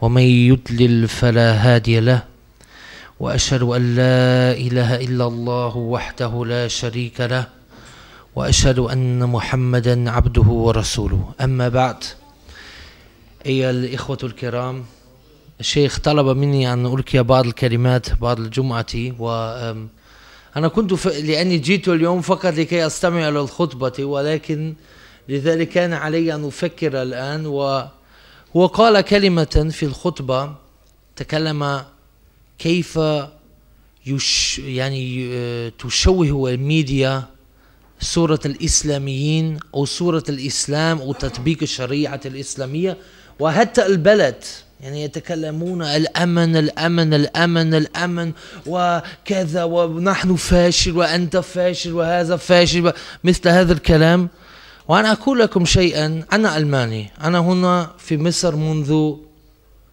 ومن يدلل فلا هادي له وأشهد أن لا إله إلا الله وحده لا شريك له وأشهد أن محمدا عبده ورسوله أما بعد أيها الإخوة الكرام الشيخ طلب مني أن ألقي بعض الكلمات بعد الجمعة و أنا كنت ف... لأني جئت اليوم فقط لكي أستمع إلى الخطبة ولكن لذلك كان علي أن أفكر الآن و هو قال كلمة في الخطبة تكلم كيف يش يعني آه، تشوه الميديا صورة الإسلاميين أو صورة الإسلام أو تطبيق الشريعة الإسلامية وحتى البلد يعني يتكلمون الأمن الأمن الأمن الأمن وكذا ونحن فاشل وأنت فاشل وهذا فاشل مثل هذا الكلام وأنا أقول لكم شيئا أنا ألماني أنا هنا في مصر منذ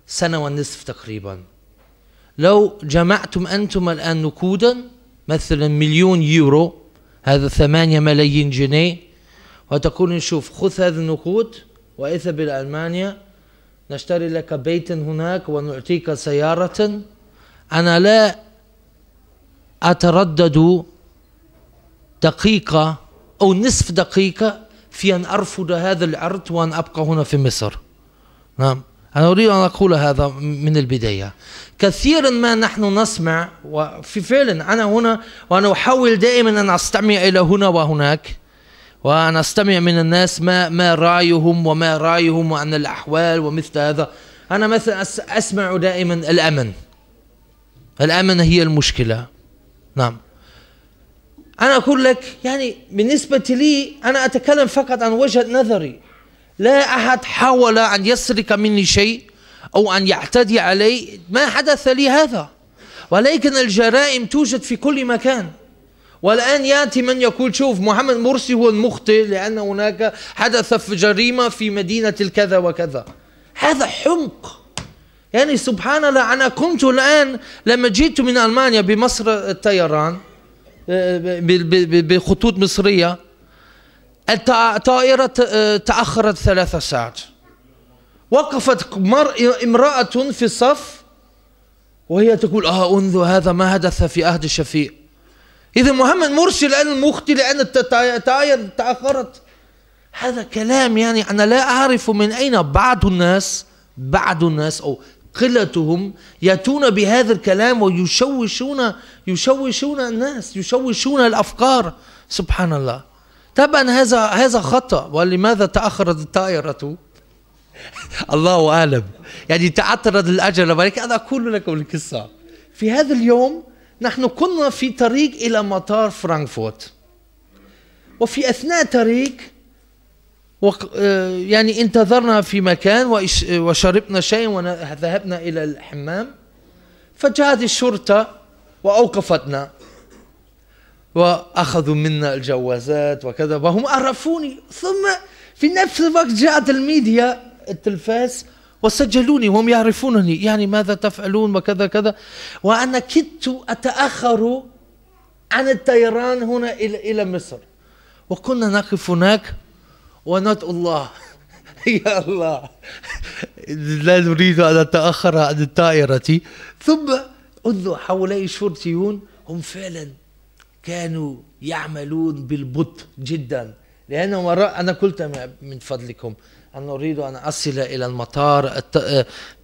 سنة ونصف تقريبا لو جمعتم أنتم الآن نقودا مثلا مليون يورو هذا ثمانية ملايين جنيه وتقول نشوف خذ هذه النقود واذهب إلى ألمانيا نشتري لك بيت هناك ونعطيك سيارة أنا لا أتردد دقيقة أو نصف دقيقة في أن أرفض هذا العرض وأن أبقى هنا في مصر نعم أنا أريد أن أقول هذا من البداية كثيرا ما نحن نسمع وفي فعلا أنا هنا وأنا أحاول دائما أن أستمع إلى هنا وهناك وأن أستمع من الناس ما ما رأيهم وما رأيهم وأن الأحوال ومثل هذا أنا مثلا أسمع دائما الأمن الأمن هي المشكلة نعم أنا أقول لك يعني بالنسبة لي أنا أتكلم فقط عن وجهة نظري لا أحد حاول أن يسرق مني شيء أو أن يعتدي علي ما حدث لي هذا ولكن الجرائم توجد في كل مكان والآن يأتي من يقول شوف محمد مرسي هو المخطئ لأن هناك حدث في جريمة في مدينة الكذا وكذا هذا حمق يعني سبحان الله أنا كنت الآن لما جئت من ألمانيا بمصر الطيران بخطوط مصرية الطائرة تأخرت ثلاث ساعات وقفت امرأة في الصف وهي تقول آه انظر هذا ما حدث في عهد الشفيع إذا محمد مرسي الآن المخطي لأن الطائرة تأخرت هذا كلام يعني أنا لا أعرف من أين بعض الناس بعض الناس أو قلتهم يأتون بهذا الكلام ويشوشون يشوشون الناس يشوشون الأفكار سبحان الله طبعا هذا هذا خطأ ولماذا تأخرت الطائرة الله أعلم يعني تعطرت الأجل ولكن أنا أقول لكم القصة في هذا اليوم نحن كنا في طريق إلى مطار فرانكفورت وفي أثناء طريق آه، يعني انتظرنا في مكان وشربنا شيء وذهبنا إلى الحمام فجاءت الشرطة وأوقفتنا وأخذوا منا الجوازات وكذا وهم عرفوني ثم في نفس الوقت جاءت الميديا التلفاز وسجلوني وهم يعرفونني يعني ماذا تفعلون وكذا كذا وأنا كدت أتأخر عن الطيران هنا إلى مصر وكنا نقف هناك ونط الله يا الله لا نريد أن نتأخر عن الطائرة ثم انظر حولي الشرطيون هم فعلا كانوا يعملون بالبطء جدا لان مرة أنا قلت من فضلكم أن أريد أن أصل إلى المطار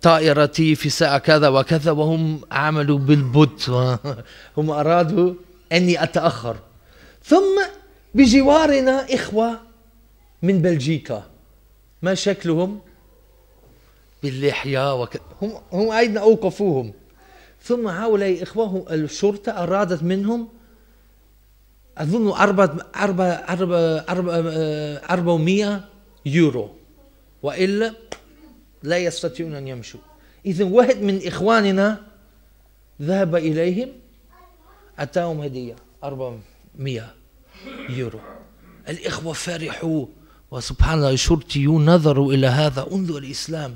طائرتي في ساعة كذا وكذا وهم عملوا بالبطء هم أرادوا أني أتأخر ثم بجوارنا إخوة من بلجيكا ما شكلهم باللحية وك... هم هم أين أوقفوهم ثم هؤلاء إخوانهم الشرطة أرادت منهم أظن أربعة أربعة أربعة أربعة آه، أربعمية يورو وإلا لا يستطيعون أن يمشوا إذا واحد من إخواننا ذهب إليهم أتاهم هدية 400 يورو الإخوة فرحوا وسبحان الله الشرطيون نظروا إلى هذا انظر الإسلام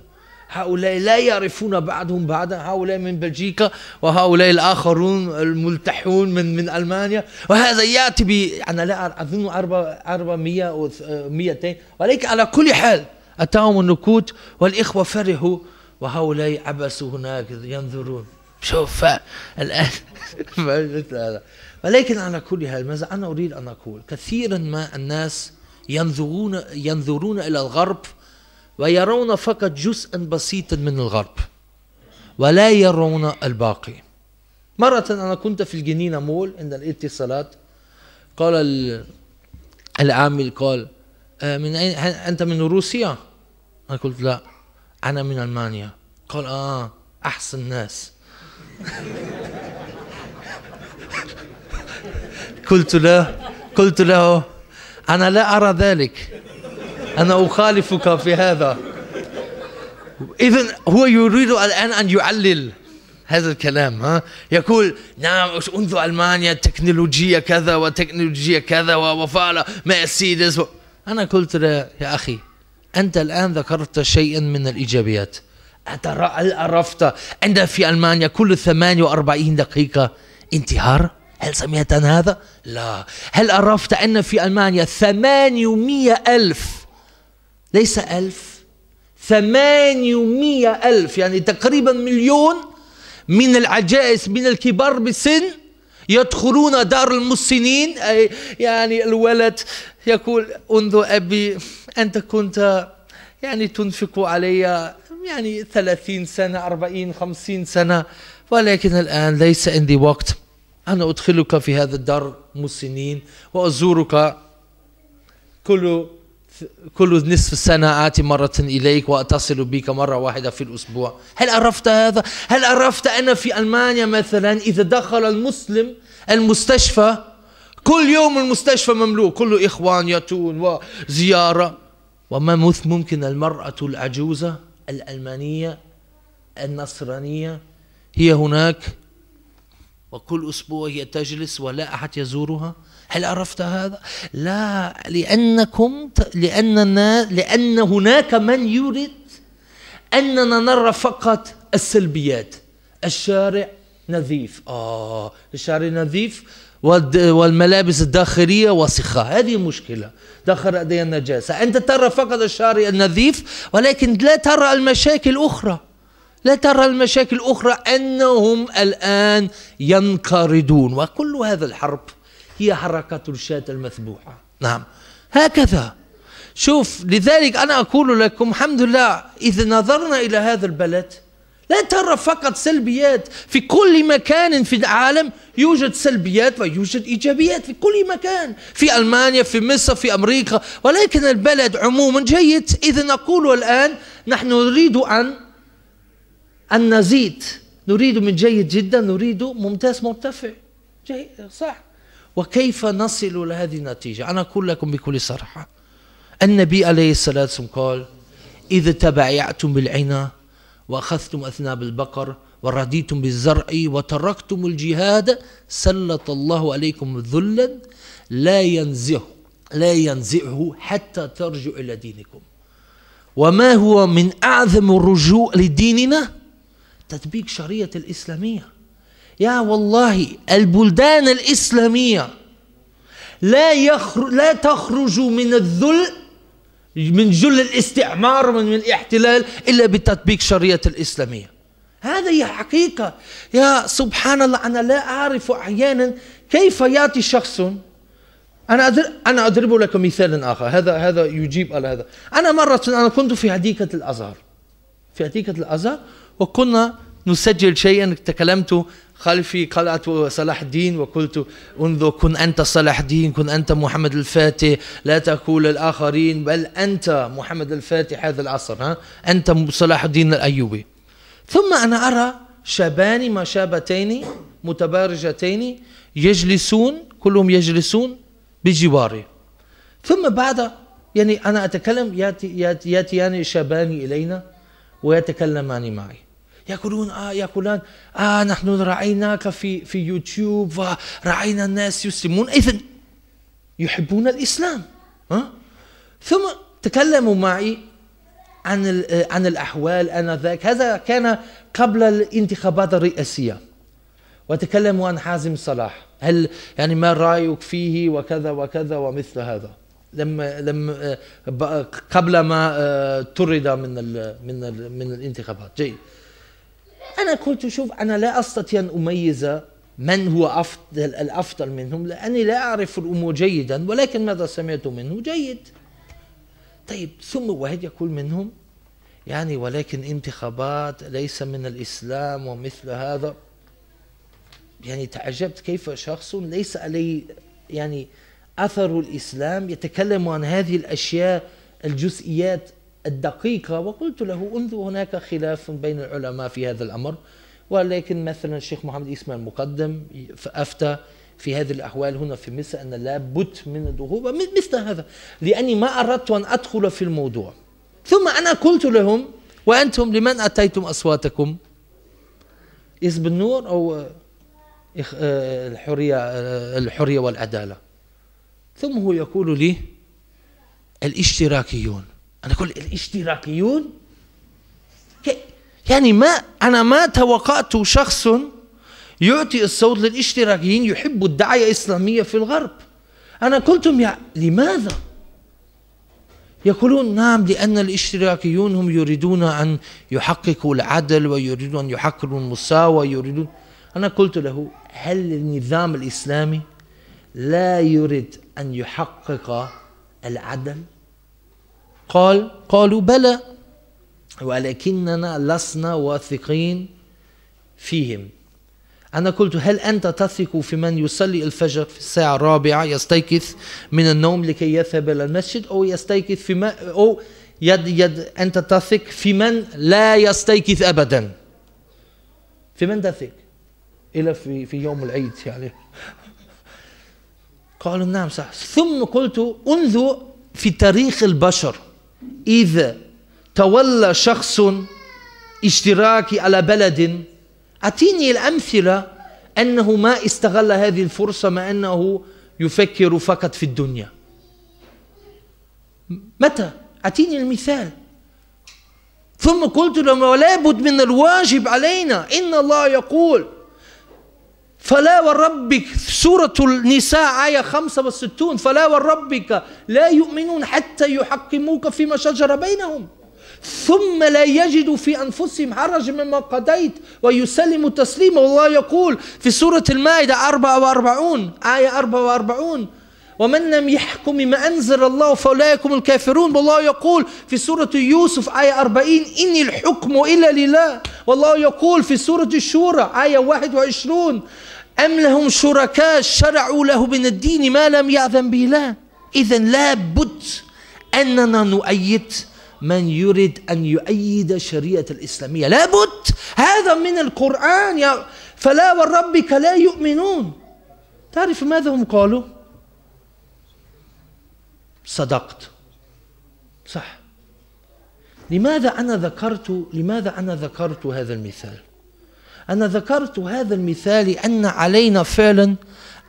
هؤلاء لا يعرفون بعضهم بعضا هؤلاء من بلجيكا وهؤلاء الآخرون الملتحون من من ألمانيا وهذا يأتي ب أنا لا أظن 400 أو 200 ولكن على كل حال أتاهم النكوت والإخوة فرحوا وهؤلاء عبسوا هناك ينظرون شوف الآن ولكن على كل حال ماذا أنا أريد أن أقول كثيرا ما الناس ينظرون ينظرون الى الغرب ويرون فقط جزءا بسيطا من الغرب ولا يرون الباقي مرة أنا كنت في الجنينة مول عند الاتصالات قال العامل قال آه، من أين أنت من روسيا؟ أنا قلت لا أنا من ألمانيا قال آه أحسن ناس قلت له قلت له أنا لا أرى ذلك أنا أخالفك في هذا إذا هو يريد الآن أن يعلل هذا الكلام ها يقول نعم انظر المانيا تكنولوجيا كذا وتكنولوجيا كذا وفعل مرسيدس و... انا قلت له يا اخي انت الان ذكرت شيئا من الايجابيات أترى عرفت عند في المانيا كل 48 دقيقه انتحار هل سمعت عن هذا؟ لا هل عرفت أن في ألمانيا ثمانمية ألف ليس ألف ثمانمية ألف يعني تقريبا مليون من العجائز من الكبار بالسن يدخلون دار المسنين أي يعني الولد يقول انظر أبي أنت كنت يعني تنفق علي يعني ثلاثين سنة أربعين خمسين سنة ولكن الآن ليس عندي وقت أنا أدخلك في هذا الدار مسنين وأزورك كل كل نصف السنة آتي مرة إليك وأتصل بك مرة واحدة في الأسبوع هل عرفت هذا؟ هل عرفت أن في ألمانيا مثلا إذا دخل المسلم المستشفى كل يوم المستشفى مملوء كل إخوان يأتون وزيارة وما ممكن المرأة العجوزة الألمانية النصرانية هي هناك وكل أسبوع هي تجلس ولا أحد يزورها هل عرفت هذا؟ لا لأنكم لأننا لأن هناك من يريد أننا نرى فقط السلبيات الشارع نظيف آه الشارع نظيف والملابس الداخلية وسخة هذه مشكلة داخل أدي النجاسة أنت ترى فقط الشارع النظيف ولكن لا ترى المشاكل الأخرى لا ترى المشاكل الأخرى أنهم الآن ينقرضون وكل هذا الحرب هي حركة الشاة المذبوحة نعم هكذا شوف لذلك أنا أقول لكم الحمد لله إذا نظرنا إلى هذا البلد لا ترى فقط سلبيات في كل مكان في العالم يوجد سلبيات ويوجد إيجابيات في كل مكان في ألمانيا في مصر في أمريكا ولكن البلد عموما جيد إذا نقول الآن نحن نريد أن أن نزيد نريد من جيد جدا نريد ممتاز مرتفع جيد صح وكيف نصل لهذه النتيجة أنا أقول لكم بكل صراحة النبي عليه الصلاة والسلام قال إذا تبايعتم بالعنا وأخذتم أثناب البقر ورديتم بالزرع وتركتم الجهاد سلط الله عليكم ذلا لا ينزعه لا ينزعه حتى ترجعوا إلى دينكم وما هو من أعظم الرجوع لديننا تطبيق شريعة الإسلامية يا والله البلدان الإسلامية لا يخر لا تخرج من الذل من جل الاستعمار من الاحتلال إلا بتطبيق شريعة الإسلامية هذا هي حقيقة يا سبحان الله أنا لا أعرف أحيانا كيف يأتي شخص أنا أدر... أنا أضرب لك مثال آخر هذا هذا يجيب على هذا أنا مرة أنا كنت في حديقة الأزهر في حديقة الأزهر وكنا نسجل شيئا تكلمت خلفي قلعة صلاح الدين وقلت انظر كن أنت صلاح الدين كن أنت محمد الفاتح لا تقول الآخرين بل أنت محمد الفاتح هذا العصر ها أنت صلاح الدين الأيوبي ثم أنا أرى شابان ما شابتين متبارجتين يجلسون كلهم يجلسون بجواري ثم بعد يعني أنا أتكلم يأتي يأتيان يأتي يعني شابان إلينا ويتكلمان معي يقولون آه يقولان آه نحن رأيناك في في يوتيوب ورأينا الناس يسلمون إذا يحبون الإسلام ها؟ آه. ثم تكلموا معي عن آه، عن الأحوال آنذاك هذا كان قبل الانتخابات الرئاسية وتكلموا عن حازم صلاح هل يعني ما رأيك فيه وكذا وكذا ومثل هذا لما لما آه، قبل ما طرد من من من الانتخابات جيد أنا كنت شوف أنا لا أستطيع أن أميز من هو أفضل الأفضل منهم لأني لا أعرف الأمور جيدا ولكن ماذا سمعت منه جيد طيب ثم واحد يقول منهم يعني ولكن انتخابات ليس من الإسلام ومثل هذا يعني تعجبت كيف شخص ليس عليه يعني أثر الإسلام يتكلم عن هذه الأشياء الجزئيات الدقيقة وقلت له انظر هناك خلاف بين العلماء في هذا الأمر ولكن مثلا الشيخ محمد إسماعيل المقدم أفتى في هذه الأحوال هنا في مصر أن لابد من الدخول مثل هذا لأني ما أردت أن أدخل في الموضوع ثم أنا قلت لهم وأنتم لمن أتيتم أصواتكم حزب النور أو آه، الحرية آه، الحرية والعدالة ثم هو يقول لي الاشتراكيون أنا أقول الاشتراكيون يعني ما أنا ما توقعت شخص يعطي الصوت للاشتراكيين يحبوا الدعاية الإسلامية في الغرب أنا قلتم يا لماذا؟ يقولون نعم لأن الاشتراكيون هم يريدون أن يحققوا العدل ويريدون أن يحققوا المساواة يريدون أنا قلت له هل النظام الإسلامي لا يريد أن يحقق العدل؟ قال قالوا بلى ولكننا لسنا واثقين فيهم أنا قلت هل أنت تثق في من يصلي الفجر في الساعة الرابعة يستيقظ من النوم لكي يذهب إلى المسجد أو يستيقظ في ما أو يد يد أنت تثق في من لا يستيقظ أبدا في من تثق إلا في في يوم العيد يعني قالوا نعم صح ثم قلت انظر في تاريخ البشر إذا تولى شخص اشتراكي على بلد أعطيني الأمثلة أنه ما استغل هذه الفرصة مع أنه يفكر فقط في الدنيا متى؟ أعطيني المثال ثم قلت لهم ولا بد من الواجب علينا إن الله يقول فلا وربك سورة النساء آية 65 فلا وربك لا يؤمنون حتى يحكموك فيما شجر بينهم ثم لا يجدوا في أنفسهم حرج مما قضيت ويسلموا تسليما والله يقول في سورة المائدة 44 آية 44 ومن لم يحكم بما أنزل الله فأولئك هم الكافرون والله يقول في سورة يوسف آية 40 إن الحكم إلا لله والله يقول في سورة الشورى آية 21 أم لهم شركاء شرعوا له من الدين ما لم يأذن به الله إذا لابد أننا نؤيد من يريد أن يؤيد شريعة الإسلامية لابد هذا من القرآن يا فلا وربك لا يؤمنون تعرف ماذا هم قالوا صدقت صح لماذا أنا ذكرت لماذا أنا ذكرت هذا المثال أنا ذكرت هذا المثال لأن علينا فعلا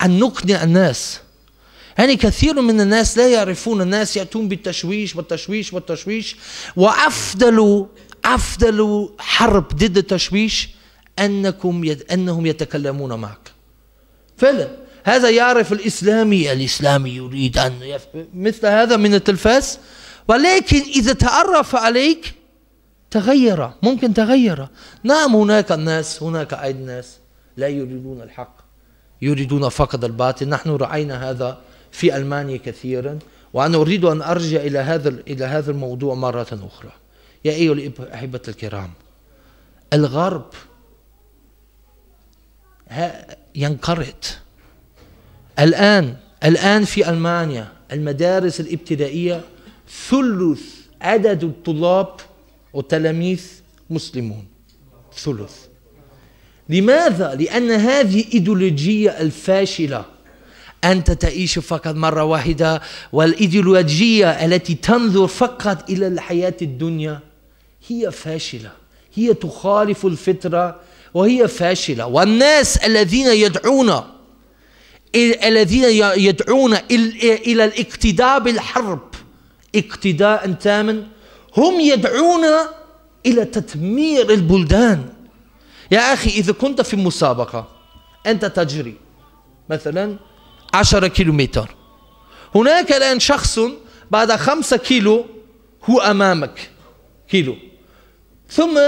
أن نقنع الناس يعني كثير من الناس لا يعرفون الناس يأتون بالتشويش والتشويش والتشويش وأفضل أفضل حرب ضد التشويش أنكم أنهم يتكلمون معك فعلا هذا يعرف الإسلامي الإسلامي يريد أن مثل هذا من التلفاز ولكن إذا تعرف عليك تغير ممكن تغير نعم هناك الناس هناك أيضا ناس لا يريدون الحق يريدون فقط الباطل نحن رأينا هذا في ألمانيا كثيرا وأنا أريد أن أرجع إلى هذا إلى هذا الموضوع مرة أخرى يا أيها الأحبة الكرام الغرب ينقرض الآن الآن في ألمانيا المدارس الابتدائية ثلث عدد الطلاب والتلاميذ مسلمون ثلث لماذا؟ لأن هذه إيديولوجية الفاشلة أنت تعيش فقط مرة واحدة والإيديولوجية التي تنظر فقط إلى الحياة الدنيا هي فاشلة هي تخالف الفطرة وهي فاشلة والناس الذين يدعون الذين يدعون إلى الاقتداء بالحرب اقتداء تاما هم يدعون إلى تدمير البلدان يا أخي إذا كنت في مسابقة أنت تجري مثلا عشرة كيلومتر هناك الآن شخص بعد خمسة كيلو هو أمامك كيلو ثم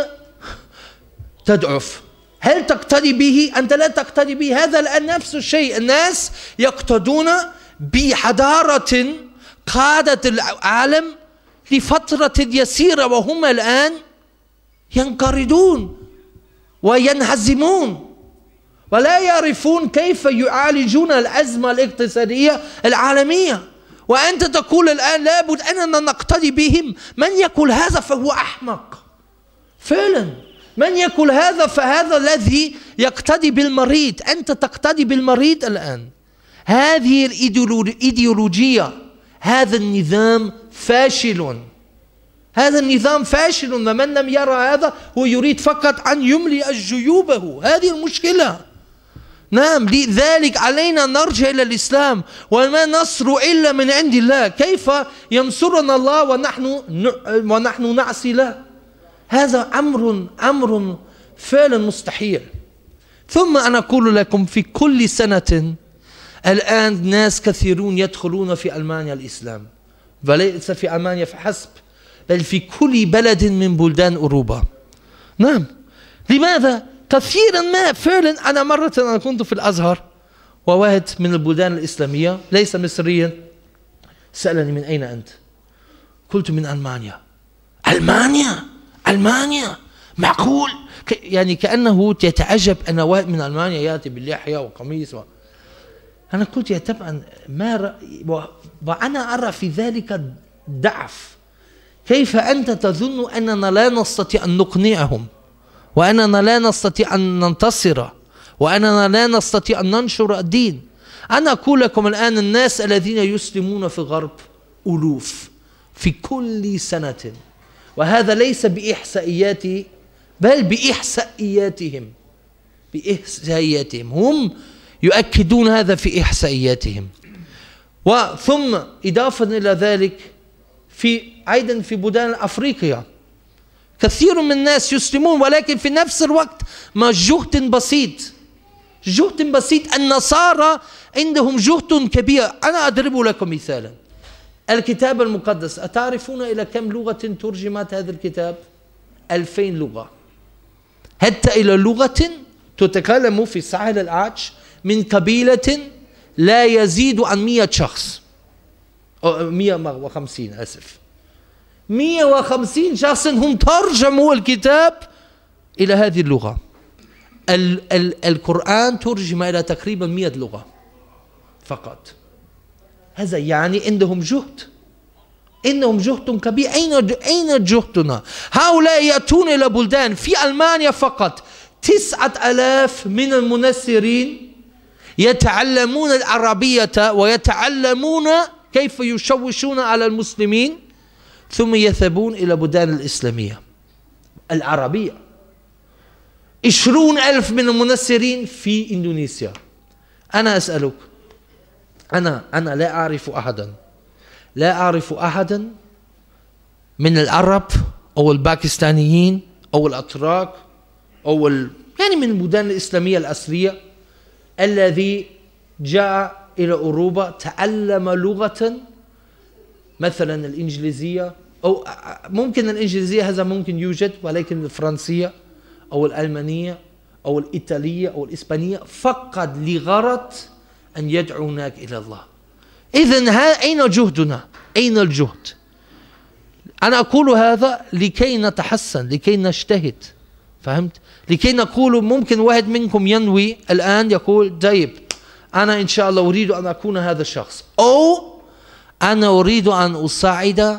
تضعف هل تقتدي به أنت لا تقتدي به هذا الآن نفس الشيء الناس يقتدون بحضارة قادت العالم لفترة يسيرة وهم الآن ينقرضون وينهزمون ولا يعرفون كيف يعالجون الأزمة الاقتصادية العالمية وأنت تقول الآن لابد أننا نقتدي بهم من يقول هذا فهو أحمق فعلا من يقول هذا فهذا الذي يقتدي بالمريض أنت تقتدي بالمريض الآن هذه الإيديولوجية هذا النظام فاشل هذا النظام فاشل ومن لم يرى هذا هو يريد فقط أن يملئ جيوبه هذه المشكلة نعم لذلك علينا نرجع إلى الإسلام وما نصر إلا من عند الله كيف ينصرنا الله ونحن ونحن نعصي له هذا أمر أمر فعلا مستحيل ثم أنا أقول لكم في كل سنة الآن ناس كثيرون يدخلون في ألمانيا الإسلام وليس في ألمانيا فحسب بل في كل بلد من بلدان أوروبا نعم لماذا؟ كثيرا ما فعلا أنا مرة أنا كنت في الأزهر وواحد من البلدان الإسلامية ليس مصريا سألني من أين أنت؟ قلت من ألمانيا ألمانيا ألمانيا معقول يعني كأنه يتعجب أن واحد من ألمانيا يأتي باللحية وقميص و... أنا قلت يا طبعا ما رأي... و... وأنا أرى في ذلك ضعف كيف أنت تظن أننا لا نستطيع أن نقنعهم وأننا لا نستطيع أن ننتصر وأننا لا نستطيع أن ننشر الدين أنا أقول لكم الآن الناس الذين يسلمون في الغرب ألوف في كل سنة وهذا ليس بإحصائياتي بل بإحصائياتهم بإحصائياتهم هم يؤكدون هذا في إحصائياتهم وثم إضافة إلى ذلك في أيضا في بلدان أفريقيا كثير من الناس يسلمون ولكن في نفس الوقت مع جهد بسيط جهد بسيط النصارى عندهم جهد كبير أنا أضرب لكم مثالا الكتاب المقدس أتعرفون إلى كم لغة ترجمت هذا الكتاب؟ ألفين لغة حتى إلى لغة تتكلم في ساحل العاج من قبيلة لا يزيد عن مئة شخص أو مئة وخمسين أسف مئة وخمسين شخص هم ترجموا الكتاب إلى هذه اللغة ال- ال- القرآن ترجم إلى تقريبا مئة لغة فقط هذا يعني عندهم جهد انهم جهد كبير اين اين جهدنا هؤلاء ياتون الى بلدان في المانيا فقط تسعه الاف من المنسرين يتعلمون العربيه ويتعلمون كيف يشوشون على المسلمين ثم يذهبون الى بلدان الاسلاميه العربيه عشرون الف من المنسرين في اندونيسيا انا اسالك أنا أنا لا أعرف أحدا لا أعرف أحدا من العرب أو الباكستانيين أو الأتراك أو ال... يعني من البلدان الإسلامية الأصلية الذي جاء إلى أوروبا تعلم لغة مثلا الإنجليزية أو ممكن الإنجليزية هذا ممكن يوجد ولكن الفرنسية أو الألمانية أو الإيطالية أو الإسبانية فقط لغرض أن يدعوناك إلى الله إذا أين جهدنا أين الجهد أنا أقول هذا لكي نتحسن لكي نجتهد فهمت لكي نقول ممكن واحد منكم ينوي الآن يقول طيب أنا إن شاء الله أريد أن أكون هذا الشخص أو أنا أريد أن أساعد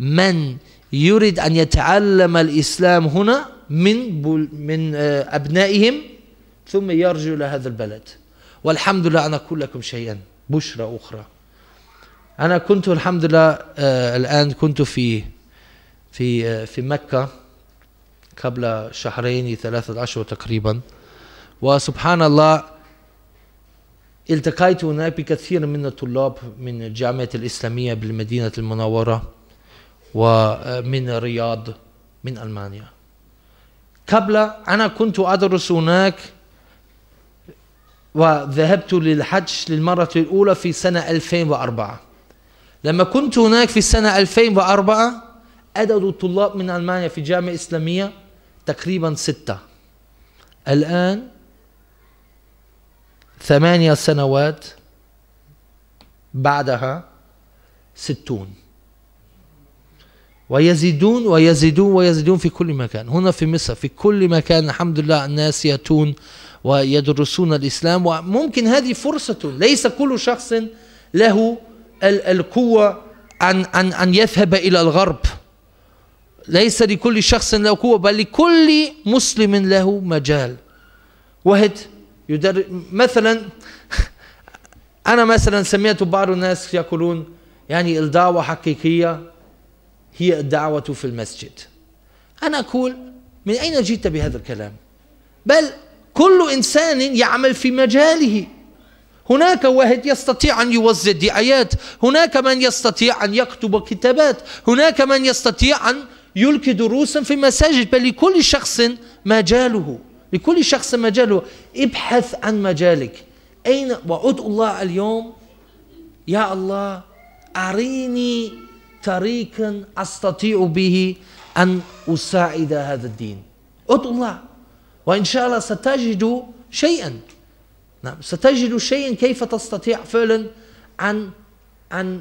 من يريد أن يتعلم الإسلام هنا من من آه، أبنائهم ثم يرجع إلى هذا البلد والحمد لله أن أقول لكم شيئا بشرى أخرى أنا كنت الحمد لله آه، الآن كنت في في آه، في مكة قبل شهرين ثلاثة أشهر تقريبا وسبحان الله التقيت هناك بكثير من الطلاب من الجامعة الإسلامية بالمدينة المنورة ومن آه، الرياض من ألمانيا قبل أنا كنت أدرس هناك وذهبت للحج للمرة الأولى في سنة 2004 لما كنت هناك في سنة 2004 عدد الطلاب من ألمانيا في الجامعة الإسلامية تقريبا ستة الآن ثمانية سنوات بعدها ستون ويزيدون ويزيدون ويزيدون في كل مكان هنا في مصر في كل مكان الحمد لله الناس يأتون ويدرسون الإسلام وممكن هذه فرصة ليس كل شخص له القوة أن, أن, أن يذهب إلى الغرب ليس لكل شخص له قوة بل لكل مسلم له مجال واحد يدر... مثلا أنا مثلا سمعت بعض الناس يقولون يعني الدعوة حقيقية هي الدعوة في المسجد أنا أقول من أين جئت بهذا الكلام بل كل إنسان يعمل في مجاله هناك واحد يستطيع أن يوزع دعايات هناك من يستطيع أن يكتب كتابات هناك من يستطيع أن يلقي دروسا في مساجد بل لكل شخص مجاله لكل شخص مجاله ابحث عن مجالك أين وعد الله اليوم يا الله أريني طريقا أستطيع به أن أساعد هذا الدين أدعو الله وإن شاء الله ستجد شيئا نعم ستجد شيئا كيف تستطيع فعلا أن أن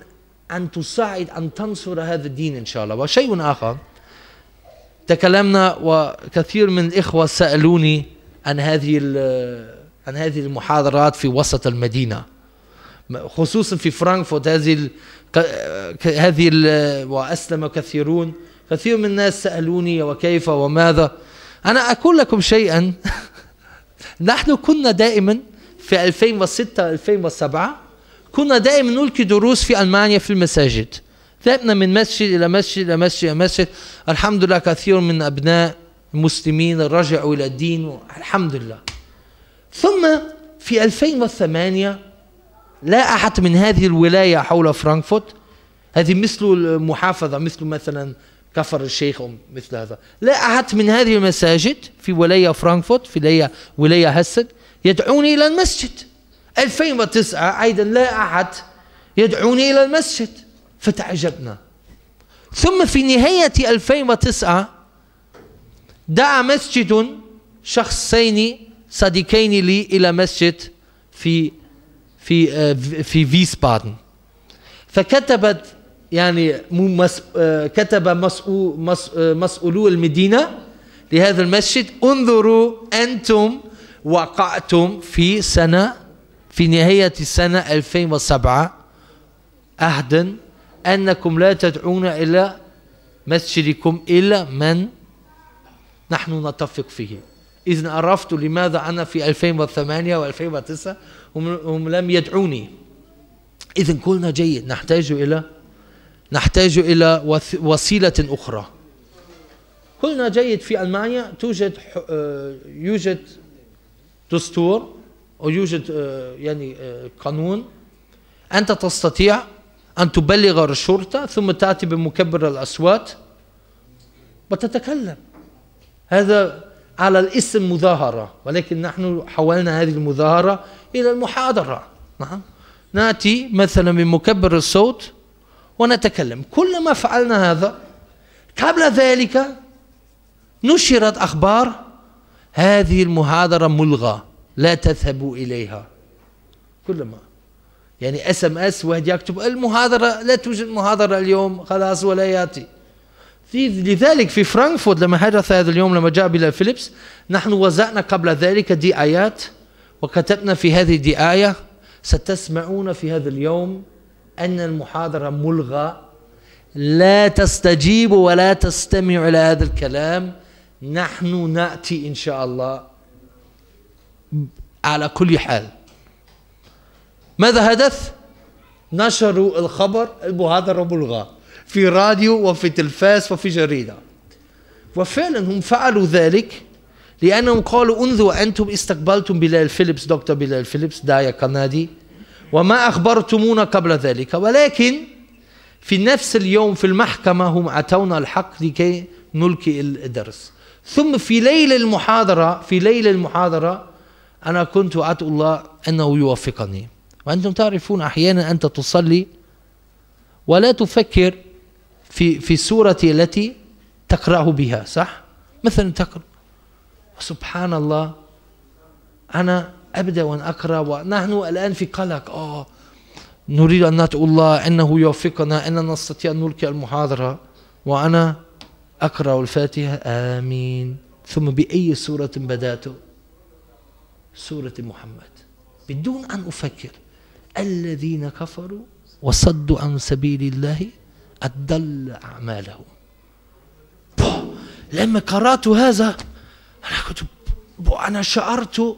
أن تساعد أن تنصر هذا الدين إن شاء الله وشيء آخر تكلمنا وكثير من الإخوة سألوني عن هذه عن هذه المحاضرات في وسط المدينة خصوصا في فرانكفورت هذه الـ هذه الـ وأسلم كثيرون كثير من الناس سألوني وكيف وماذا أنا أقول لكم شيئا نحن كنا دائما في 2006 2007 كنا دائما نلقي دروس في ألمانيا في المساجد ذهبنا من مسجد إلى مسجد إلى مسجد إلى مسجد الحمد لله كثير من أبناء المسلمين رجعوا إلى الدين الحمد لله ثم في 2008 لا أحد من هذه الولاية حول فرانكفورت هذه مثل المحافظة مثل مثلا كفر الشيخ أو مثل هذا لا أحد من هذه المساجد في ولاية فرانكفورت في ولاية, ولاية هسد يدعوني إلى المسجد 2009 أيضا لا أحد يدعوني إلى المسجد فتعجبنا ثم في نهاية 2009 دعا مسجد شخصين صديقين لي إلى مسجد في في آه، في فيسبادن فكتبت يعني مس... آه، كتب مسؤول مس... آه، مسؤولو المدينة لهذا المسجد انظروا أنتم وقعتم في سنة في نهاية السنة 2007 عهدا أنكم لا تدعون إلى مسجدكم إلا من نحن نتفق فيه إذن عرفت لماذا أنا في 2008 و2009 هم, لم يدعوني إذن قلنا جيد نحتاج إلى نحتاج إلى وسيلة أخرى قلنا جيد في ألمانيا توجد آه، يوجد دستور أو يوجد آه، يعني آه، قانون أنت تستطيع أن تبلغ الشرطة ثم تأتي بمكبر الأصوات وتتكلم هذا على الاسم مظاهرة ولكن نحن حولنا هذه المظاهرة إلى المحاضرة نعم نأتي مثلا بمكبر الصوت ونتكلم كلما فعلنا هذا قبل ذلك نشرت أخبار هذه المحاضرة ملغى لا تذهبوا إليها كلما يعني اس ام اس واحد يكتب المحاضرة لا توجد محاضرة اليوم خلاص ولا يأتي في لذلك في فرانكفورت لما حدث هذا اليوم لما جاء بلا فيليبس نحن وزعنا قبل ذلك دعايات وكتبنا في هذه الدعاية ستسمعون في هذا اليوم أن المحاضرة ملغى لا تستجيب ولا تستمع إلى هذا الكلام نحن نأتي إن شاء الله على كل حال ماذا حدث؟ نشروا الخبر المحاضرة ملغى في راديو وفي تلفاز وفي جريدة وفعلا هم فعلوا ذلك لأنهم قالوا انظروا أنتم استقبلتم بلال فيليبس دكتور بلال فيليبس داية كندي وما أخبرتمونا قبل ذلك ولكن في نفس اليوم في المحكمة هم أتونا الحق لكي نلقي الدرس ثم في ليل المحاضرة في ليل المحاضرة أنا كنت أدعو الله أنه يوفقني وأنتم تعرفون أحيانا أنت تصلي ولا تفكر في في السورة التي تقرأه بها صح؟ مثلا تقرأ سبحان الله أنا أبدا وأن أقرأ ونحن الآن في قلق آه نريد أن ندعو الله أنه يوفقنا أننا نستطيع أن نلقي المحاضرة وأنا أقرأ الفاتحة آمين ثم بأي سورة بدأت سورة محمد بدون أن أفكر الذين كفروا وصدوا عن سبيل الله أضل أعمالهم لما قرأت هذا أنا كنت أنا شعرت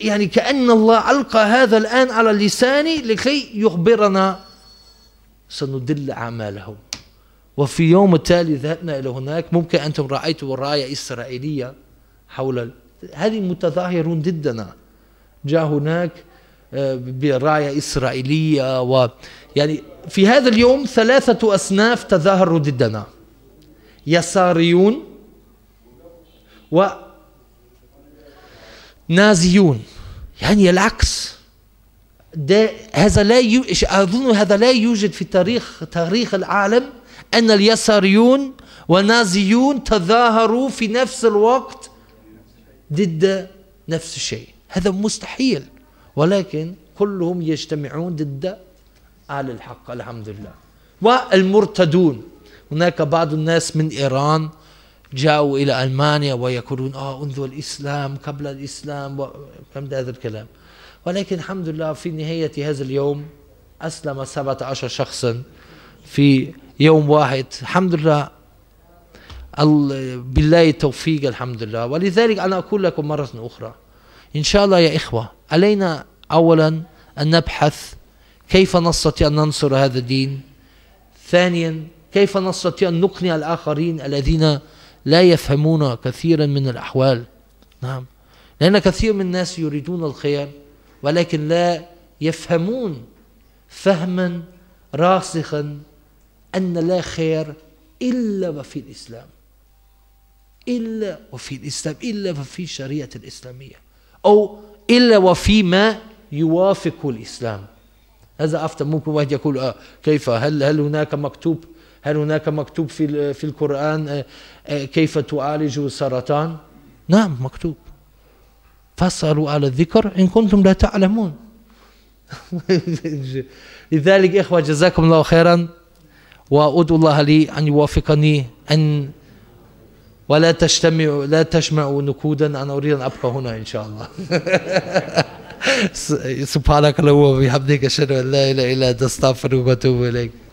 يعني كأن الله ألقى هذا الآن على لساني لكي يخبرنا سندل أعمالهم وفي يوم التالي ذهبنا إلى هناك ممكن أنتم رأيتوا راية إسرائيلية حول هذه متظاهرون ضدنا جاء هناك آه، براية إسرائيلية و يعني في هذا اليوم ثلاثة أصناف تظاهروا ضدنا يساريون و نازيون يعني العكس ده هذا لا يو... أظن هذا لا يوجد في تاريخ تاريخ العالم أن اليساريون والنازيون تظاهروا في نفس الوقت ضد نفس الشيء هذا مستحيل ولكن كلهم يجتمعون ضد أهل الحق الحمد لله والمرتدون هناك بعض الناس من إيران جاءوا إلى ألمانيا ويقولون آه انظر الإسلام قبل الإسلام فهمت هذا الكلام ولكن الحمد لله في نهاية هذا اليوم أسلم 17 شخصا في يوم واحد الحمد لله بالله التوفيق الحمد لله ولذلك أنا أقول لكم مرة أخرى إن شاء الله يا إخوة علينا أولا أن نبحث كيف نستطيع أن ننصر هذا الدين ثانيا كيف نستطيع أن نقنع الآخرين الذين لا يفهمون كثيرا من الأحوال نعم لأن كثير من الناس يريدون الخير ولكن لا يفهمون فهما راسخا أن لا خير إلا وفي الإسلام إلا وفي الإسلام إلا وفي الشريعة الإسلامية أو إلا وفي ما يوافق الإسلام هذا أفضل ممكن واحد يقول آه كيف هل هل هناك مكتوب هل هناك مكتوب في في القرآن آه، آه، كيف تعالج السرطان؟ نعم مكتوب فاسألوا على الذكر إن كنتم لا تعلمون لذلك إخوة جزاكم الله خيرا وأدعو الله لي أن يوافقني أن ولا تجتمع لا تجمع نقودا أنا أريد أن أبقى هنا إن شاء الله سبحانك اللهم وبحمدك أشهد أن لا إله إلا أنت أستغفرك وأتوب إليك